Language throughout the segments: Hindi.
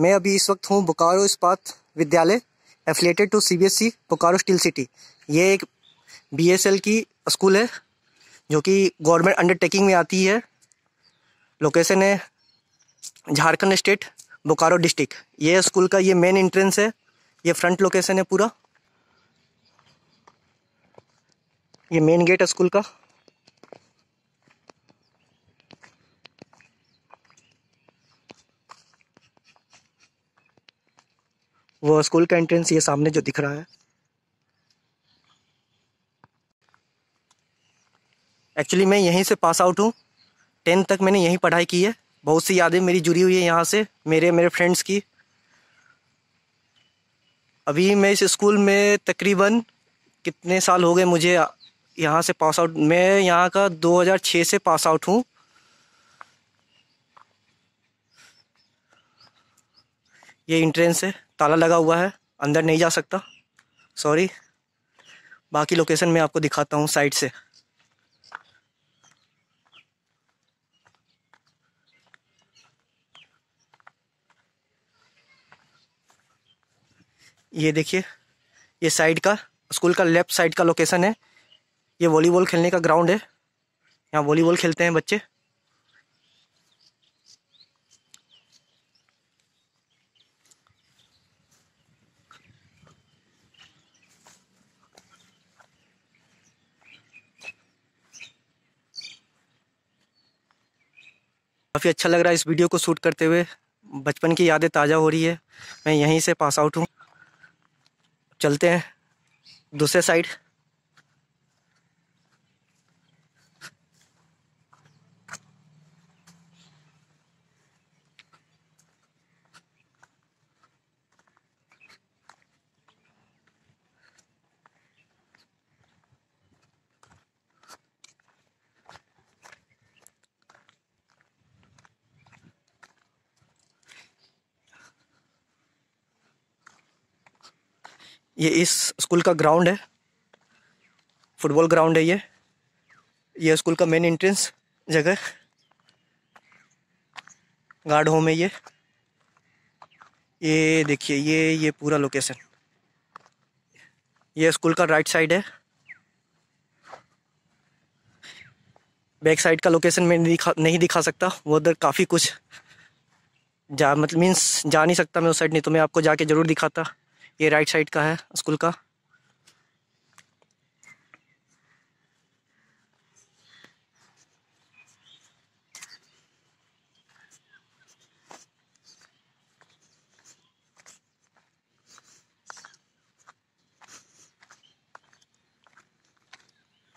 मैं अभी इस वक्त हूँ Bokaro Ispat Vidyalaya affiliated to CBSE Bokaro steel city ये एक बीएसएल की स्कूल है जो कि गवर्नमेंट अंडरटेकिंग में आती है लोकेशन है झारखंड स्टेट बोकारो डिस्ट्रिक्ट ये स्कूल का ये मेन एंट्रेंस है ये फ्रंट लोकेशन है पूरा ये मेन गेट है स्कूल का वो स्कूल का एंट्रेंस ये सामने जो दिख रहा है एक्चुअली मैं यहीं से पास आउट हूँ टेंथ तक मैंने यहीं पढ़ाई की है बहुत सी यादें मेरी जुड़ी हुई है यहाँ से मेरे मेरे फ्रेंड्स की अभी मैं इस स्कूल में तकरीबन कितने साल हो गए मुझे यहाँ से पास आउट मैं यहाँ का 2006 से पास आउट हूँ ये इंट्रेंस है ताला लगा हुआ है अंदर नहीं जा सकता सॉरी बाकी लोकेशन मैं आपको दिखाता हूँ साइड से ये देखिए ये साइड का स्कूल का लेफ्ट साइड का लोकेशन है ये वॉलीबॉल खेलने का ग्राउंड है यहाँ वॉलीबॉल खेलते हैं बच्चे काफ़ी अच्छा लग रहा है इस वीडियो को शूट करते हुए बचपन की यादें ताज़ा हो रही है मैं यहीं से पास आउट हूँ चलते हैं दूसरे साइड ये इस स्कूल का ग्राउंड है फुटबॉल ग्राउंड है ये ये स्कूल का मेन एंट्रेंस जगह गार्ड होम है ये ये देखिए ये ये पूरा लोकेशन ये स्कूल का राइट साइड है बैक साइड का लोकेशन मैं दिखा नहीं दिखा सकता वो उधर काफ़ी कुछ जा मतलब मीन्स जा नहीं सकता मैं उस साइड नहीं तो मैं आपको जाके ज़रूर दिखाता ये राइट साइड का है स्कूल का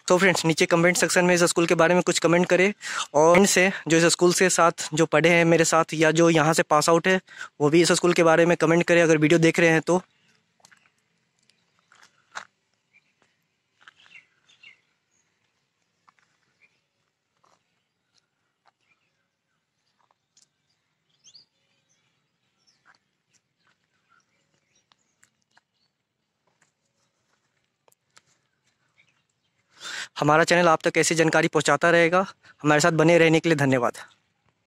तो फ्रेंड्स नीचे कमेंट सेक्शन में इस स्कूल के बारे में कुछ कमेंट करें और से जो इस स्कूल से साथ जो पढ़े हैं मेरे साथ या जो यहाँ से पास आउट है वो भी इस स्कूल के बारे में कमेंट करें अगर वीडियो देख रहे हैं तो हमारा चैनल आप तक ऐसी जानकारी पहुँचाता रहेगा हमारे साथ बने रहने के लिए धन्यवाद